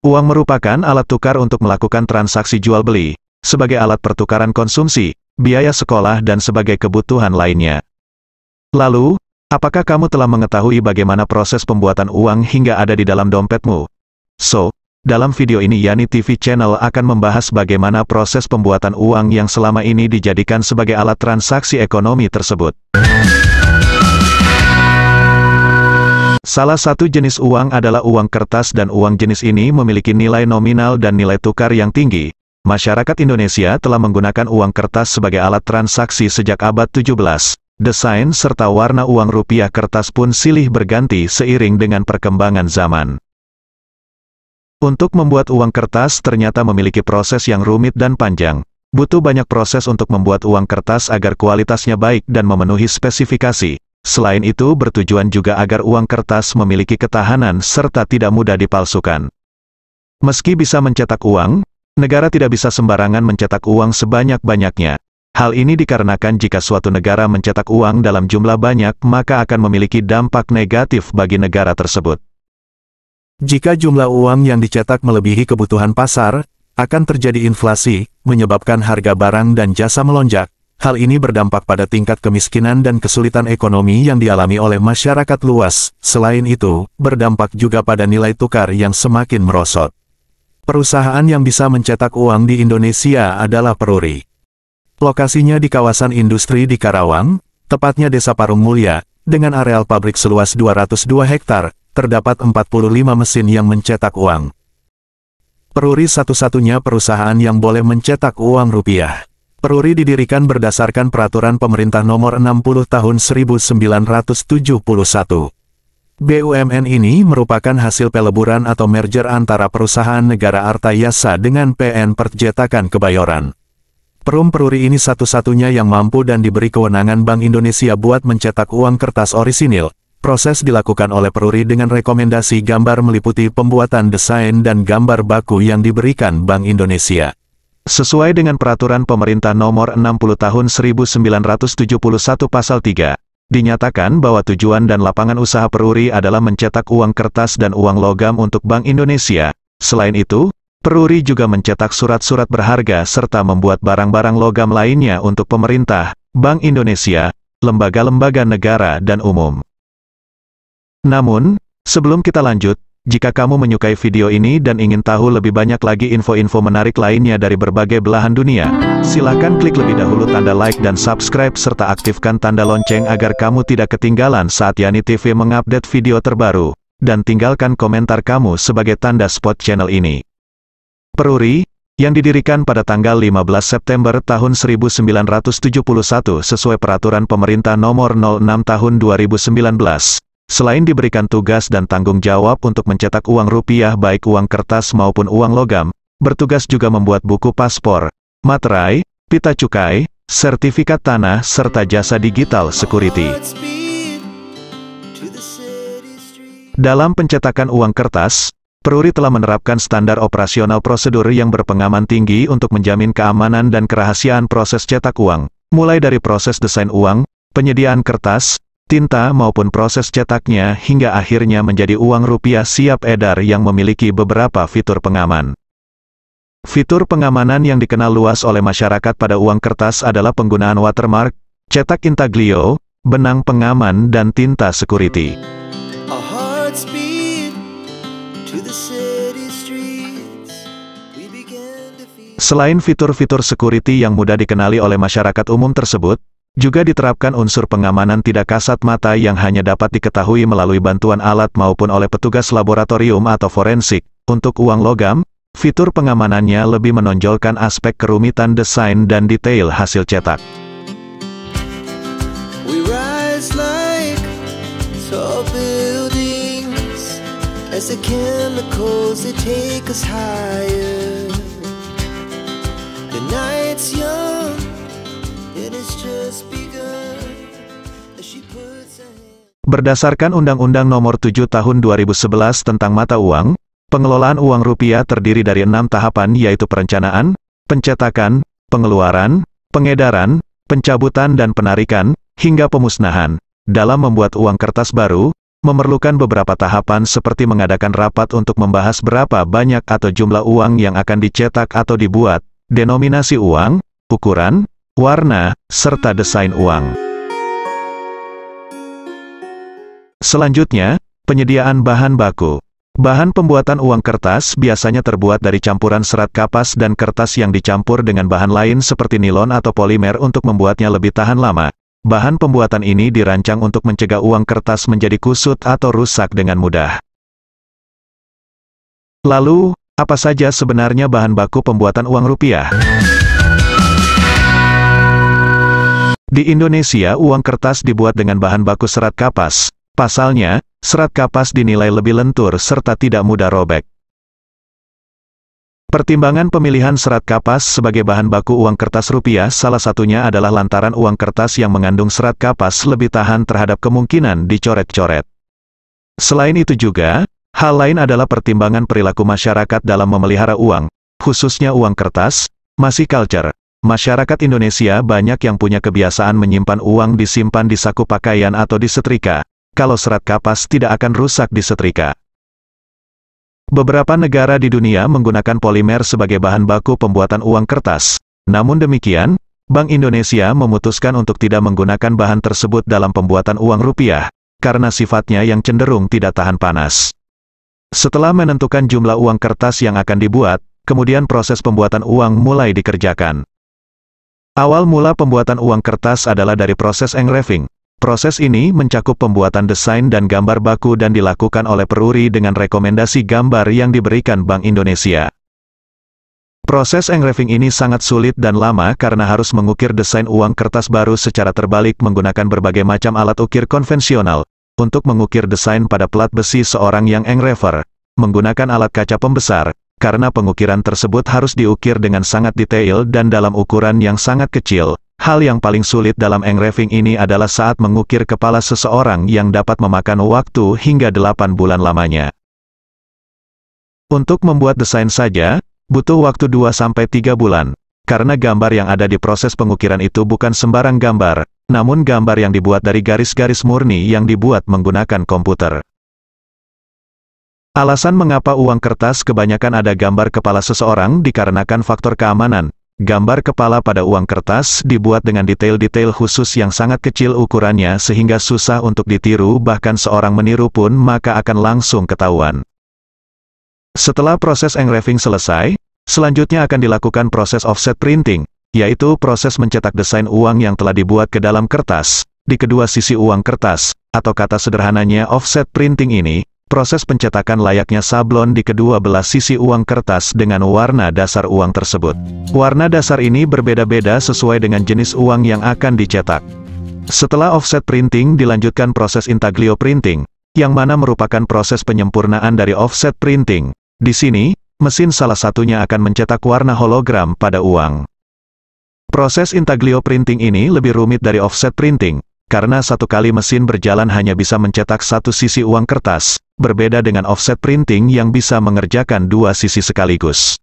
Uang merupakan alat tukar untuk melakukan transaksi jual-beli, sebagai alat pertukaran konsumsi, biaya sekolah dan sebagai kebutuhan lainnya. Lalu, apakah kamu telah mengetahui bagaimana proses pembuatan uang hingga ada di dalam dompetmu? So, dalam video ini Yani TV Channel akan membahas bagaimana proses pembuatan uang yang selama ini dijadikan sebagai alat transaksi ekonomi tersebut. Salah satu jenis uang adalah uang kertas dan uang jenis ini memiliki nilai nominal dan nilai tukar yang tinggi. Masyarakat Indonesia telah menggunakan uang kertas sebagai alat transaksi sejak abad 17. Desain serta warna uang rupiah kertas pun silih berganti seiring dengan perkembangan zaman. Untuk membuat uang kertas ternyata memiliki proses yang rumit dan panjang. Butuh banyak proses untuk membuat uang kertas agar kualitasnya baik dan memenuhi spesifikasi. Selain itu bertujuan juga agar uang kertas memiliki ketahanan serta tidak mudah dipalsukan. Meski bisa mencetak uang, negara tidak bisa sembarangan mencetak uang sebanyak-banyaknya. Hal ini dikarenakan jika suatu negara mencetak uang dalam jumlah banyak maka akan memiliki dampak negatif bagi negara tersebut. Jika jumlah uang yang dicetak melebihi kebutuhan pasar, akan terjadi inflasi, menyebabkan harga barang dan jasa melonjak, Hal ini berdampak pada tingkat kemiskinan dan kesulitan ekonomi yang dialami oleh masyarakat luas. Selain itu, berdampak juga pada nilai tukar yang semakin merosot. Perusahaan yang bisa mencetak uang di Indonesia adalah Peruri. Lokasinya di kawasan industri di Karawang, tepatnya Desa Parung Mulia, dengan areal pabrik seluas 202 hektar, terdapat 45 mesin yang mencetak uang. Peruri satu-satunya perusahaan yang boleh mencetak uang rupiah. Peruri didirikan berdasarkan peraturan pemerintah nomor 60 tahun 1971. BUMN ini merupakan hasil peleburan atau merger antara perusahaan negara Arta Yasa dengan PN Percetakan Kebayoran. Perum Peruri ini satu-satunya yang mampu dan diberi kewenangan Bank Indonesia buat mencetak uang kertas orisinil. Proses dilakukan oleh Peruri dengan rekomendasi gambar meliputi pembuatan desain dan gambar baku yang diberikan Bank Indonesia. Sesuai dengan peraturan pemerintah nomor 60 tahun 1971 pasal 3, dinyatakan bahwa tujuan dan lapangan usaha peruri adalah mencetak uang kertas dan uang logam untuk Bank Indonesia. Selain itu, peruri juga mencetak surat-surat berharga serta membuat barang-barang logam lainnya untuk pemerintah, Bank Indonesia, lembaga-lembaga negara dan umum. Namun, sebelum kita lanjut, jika kamu menyukai video ini dan ingin tahu lebih banyak lagi info-info menarik lainnya dari berbagai belahan dunia, silakan klik lebih dahulu tanda like dan subscribe serta aktifkan tanda lonceng agar kamu tidak ketinggalan saat Yani TV mengupdate video terbaru. Dan tinggalkan komentar kamu sebagai tanda spot channel ini. Peruri, yang didirikan pada tanggal 15 September tahun 1971 sesuai peraturan pemerintah nomor 06 tahun 2019, Selain diberikan tugas dan tanggung jawab untuk mencetak uang rupiah baik uang kertas maupun uang logam, bertugas juga membuat buku paspor, materai, pita cukai, sertifikat tanah, serta jasa digital security. Dalam pencetakan uang kertas, Peruri telah menerapkan standar operasional prosedur yang berpengaman tinggi untuk menjamin keamanan dan kerahasiaan proses cetak uang, mulai dari proses desain uang, penyediaan kertas, tinta maupun proses cetaknya hingga akhirnya menjadi uang rupiah siap edar yang memiliki beberapa fitur pengaman. Fitur pengamanan yang dikenal luas oleh masyarakat pada uang kertas adalah penggunaan watermark, cetak intaglio, benang pengaman dan tinta security. Selain fitur-fitur security yang mudah dikenali oleh masyarakat umum tersebut, juga diterapkan unsur pengamanan tidak kasat mata yang hanya dapat diketahui melalui bantuan alat maupun oleh petugas laboratorium atau forensik. Untuk uang logam, fitur pengamanannya lebih menonjolkan aspek kerumitan desain dan detail hasil cetak. Berdasarkan Undang-Undang Nomor 7 Tahun 2011 tentang Mata Uang, pengelolaan uang rupiah terdiri dari enam tahapan yaitu perencanaan, pencetakan, pengeluaran, pengedaran, pencabutan dan penarikan, hingga pemusnahan. Dalam membuat uang kertas baru, memerlukan beberapa tahapan seperti mengadakan rapat untuk membahas berapa banyak atau jumlah uang yang akan dicetak atau dibuat, denominasi uang, ukuran, warna, serta desain uang. Selanjutnya, penyediaan bahan baku. Bahan pembuatan uang kertas biasanya terbuat dari campuran serat kapas dan kertas yang dicampur dengan bahan lain seperti nilon atau polimer untuk membuatnya lebih tahan lama. Bahan pembuatan ini dirancang untuk mencegah uang kertas menjadi kusut atau rusak dengan mudah. Lalu, apa saja sebenarnya bahan baku pembuatan uang rupiah? Di Indonesia, uang kertas dibuat dengan bahan baku serat kapas, Pasalnya, serat kapas dinilai lebih lentur serta tidak mudah robek. Pertimbangan pemilihan serat kapas sebagai bahan baku uang kertas rupiah salah satunya adalah lantaran uang kertas yang mengandung serat kapas lebih tahan terhadap kemungkinan dicoret-coret. Selain itu juga, hal lain adalah pertimbangan perilaku masyarakat dalam memelihara uang, khususnya uang kertas, masih culture. Masyarakat Indonesia banyak yang punya kebiasaan menyimpan uang disimpan di saku pakaian atau di setrika, kalau serat kapas tidak akan rusak di setrika. Beberapa negara di dunia menggunakan polimer sebagai bahan baku pembuatan uang kertas. Namun demikian, Bank Indonesia memutuskan untuk tidak menggunakan bahan tersebut dalam pembuatan uang rupiah, karena sifatnya yang cenderung tidak tahan panas. Setelah menentukan jumlah uang kertas yang akan dibuat, kemudian proses pembuatan uang mulai dikerjakan. Awal mula pembuatan uang kertas adalah dari proses engraving, Proses ini mencakup pembuatan desain dan gambar baku dan dilakukan oleh peruri dengan rekomendasi gambar yang diberikan Bank Indonesia. Proses engraving ini sangat sulit dan lama karena harus mengukir desain uang kertas baru secara terbalik menggunakan berbagai macam alat ukir konvensional. Untuk mengukir desain pada plat besi seorang yang engraver, menggunakan alat kaca pembesar, karena pengukiran tersebut harus diukir dengan sangat detail dan dalam ukuran yang sangat kecil, Hal yang paling sulit dalam engraving ini adalah saat mengukir kepala seseorang yang dapat memakan waktu hingga 8 bulan lamanya. Untuk membuat desain saja, butuh waktu 2-3 bulan, karena gambar yang ada di proses pengukiran itu bukan sembarang gambar, namun gambar yang dibuat dari garis-garis murni yang dibuat menggunakan komputer. Alasan mengapa uang kertas kebanyakan ada gambar kepala seseorang dikarenakan faktor keamanan, Gambar kepala pada uang kertas dibuat dengan detail-detail khusus yang sangat kecil ukurannya sehingga susah untuk ditiru bahkan seorang meniru pun maka akan langsung ketahuan. Setelah proses engraving selesai, selanjutnya akan dilakukan proses offset printing, yaitu proses mencetak desain uang yang telah dibuat ke dalam kertas, di kedua sisi uang kertas, atau kata sederhananya offset printing ini, proses pencetakan layaknya sablon di kedua belah sisi uang kertas dengan warna dasar uang tersebut. Warna dasar ini berbeda-beda sesuai dengan jenis uang yang akan dicetak. Setelah offset printing dilanjutkan proses intaglio printing, yang mana merupakan proses penyempurnaan dari offset printing. Di sini, mesin salah satunya akan mencetak warna hologram pada uang. Proses intaglio printing ini lebih rumit dari offset printing, karena satu kali mesin berjalan hanya bisa mencetak satu sisi uang kertas, berbeda dengan offset printing yang bisa mengerjakan dua sisi sekaligus.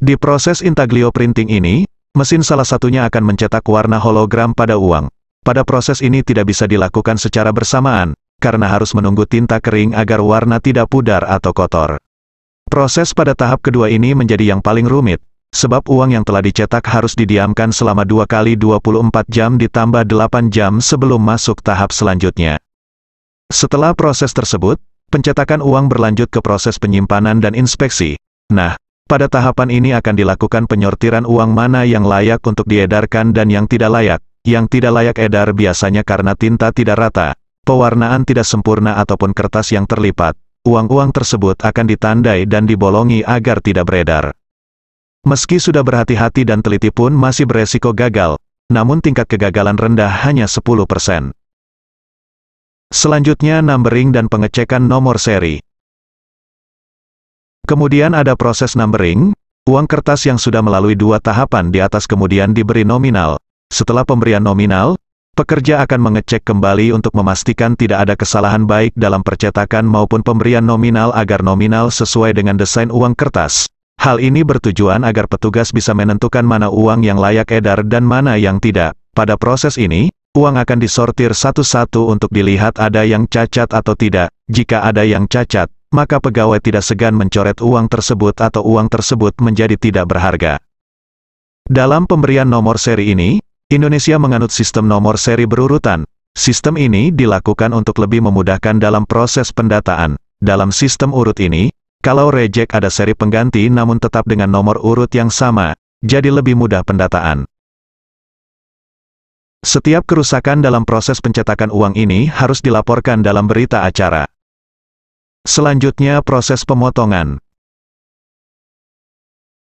Di proses intaglio printing ini, mesin salah satunya akan mencetak warna hologram pada uang. Pada proses ini tidak bisa dilakukan secara bersamaan, karena harus menunggu tinta kering agar warna tidak pudar atau kotor. Proses pada tahap kedua ini menjadi yang paling rumit, sebab uang yang telah dicetak harus didiamkan selama 2 kali 24 jam ditambah 8 jam sebelum masuk tahap selanjutnya. Setelah proses tersebut, pencetakan uang berlanjut ke proses penyimpanan dan inspeksi. Nah, pada tahapan ini akan dilakukan penyortiran uang mana yang layak untuk diedarkan dan yang tidak layak. Yang tidak layak edar biasanya karena tinta tidak rata, pewarnaan tidak sempurna ataupun kertas yang terlipat. Uang-uang tersebut akan ditandai dan dibolongi agar tidak beredar. Meski sudah berhati-hati dan teliti pun masih beresiko gagal, namun tingkat kegagalan rendah hanya 10%. Selanjutnya numbering dan pengecekan nomor seri. Kemudian ada proses numbering, uang kertas yang sudah melalui dua tahapan di atas kemudian diberi nominal. Setelah pemberian nominal, pekerja akan mengecek kembali untuk memastikan tidak ada kesalahan baik dalam percetakan maupun pemberian nominal agar nominal sesuai dengan desain uang kertas. Hal ini bertujuan agar petugas bisa menentukan mana uang yang layak edar dan mana yang tidak. Pada proses ini, uang akan disortir satu-satu untuk dilihat ada yang cacat atau tidak. Jika ada yang cacat, maka pegawai tidak segan mencoret uang tersebut atau uang tersebut menjadi tidak berharga. Dalam pemberian nomor seri ini, Indonesia menganut sistem nomor seri berurutan. Sistem ini dilakukan untuk lebih memudahkan dalam proses pendataan. Dalam sistem urut ini, kalau reject ada seri pengganti namun tetap dengan nomor urut yang sama, jadi lebih mudah pendataan. Setiap kerusakan dalam proses pencetakan uang ini harus dilaporkan dalam berita acara. Selanjutnya proses pemotongan.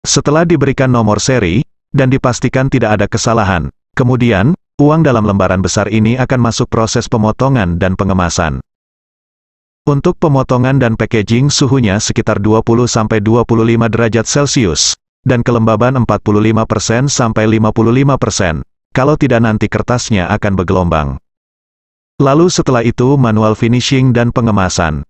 Setelah diberikan nomor seri, dan dipastikan tidak ada kesalahan, kemudian, uang dalam lembaran besar ini akan masuk proses pemotongan dan pengemasan. Untuk pemotongan dan packaging suhunya sekitar 20-25 derajat Celcius, dan kelembaban 45% sampai 55% kalau tidak nanti kertasnya akan bergelombang. Lalu setelah itu manual finishing dan pengemasan.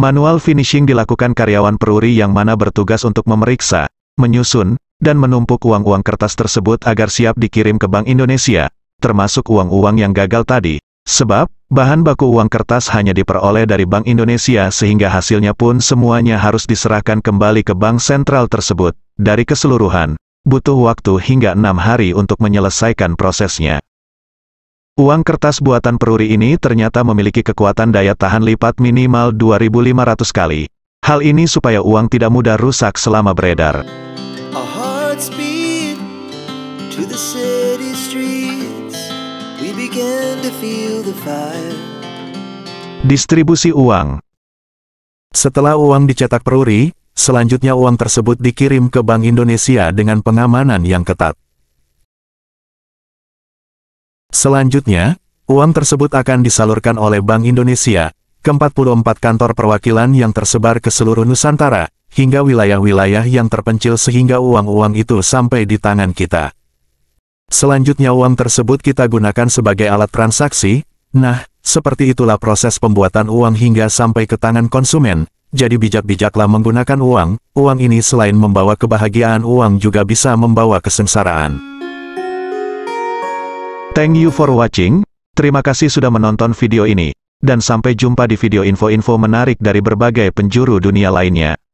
Manual finishing dilakukan karyawan peruri yang mana bertugas untuk memeriksa, menyusun, dan menumpuk uang-uang kertas tersebut agar siap dikirim ke Bank Indonesia, termasuk uang-uang yang gagal tadi, sebab bahan baku uang kertas hanya diperoleh dari Bank Indonesia sehingga hasilnya pun semuanya harus diserahkan kembali ke bank sentral tersebut, dari keseluruhan butuh waktu hingga enam hari untuk menyelesaikan prosesnya. Uang kertas buatan peruri ini ternyata memiliki kekuatan daya tahan lipat minimal 2.500 kali. Hal ini supaya uang tidak mudah rusak selama beredar. Distribusi uang Setelah uang dicetak peruri, Selanjutnya uang tersebut dikirim ke Bank Indonesia dengan pengamanan yang ketat. Selanjutnya, uang tersebut akan disalurkan oleh Bank Indonesia ke 44 kantor perwakilan yang tersebar ke seluruh Nusantara, hingga wilayah-wilayah yang terpencil sehingga uang-uang itu sampai di tangan kita. Selanjutnya uang tersebut kita gunakan sebagai alat transaksi, nah, seperti itulah proses pembuatan uang hingga sampai ke tangan konsumen, jadi bijak-bijaklah menggunakan uang, uang ini selain membawa kebahagiaan uang juga bisa membawa kesengsaraan. Thank you for watching, terima kasih sudah menonton video ini, dan sampai jumpa di video info-info menarik dari berbagai penjuru dunia lainnya.